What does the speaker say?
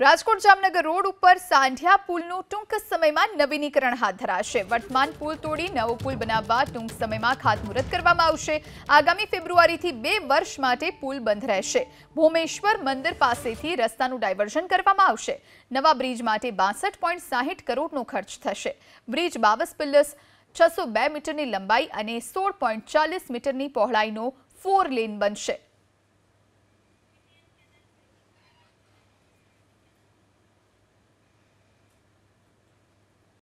Rajkot Jamnagar road ઉપર સાંધિયા પુલ નું ટૂંક સમયમાં નવીનીકરણ હાથ ધરાશે વર્તમાન પુલ તોડી નવો પુલ બનાવવા ટૂંક સમયમાં ખાત મુરત કરવામાં આવશે આગામી ફેબ્રુઆરી થી 2 વર્ષ માટે પુલ બંધ રહેશે ભુમેશ્વર મંદિર પાસેથી રસ્તાનું ડાયવર્ઝન કરવામાં આવશે નવો બ્રિજ માટે 62.60 કરોડનો ખર્ચ થશે બ્રિજ બાવસ પિલ્લસ 602 મીટર ની લંબાઈ અને 16.40 મીટર ની પહોળાઈ નો 4 લેન બનશે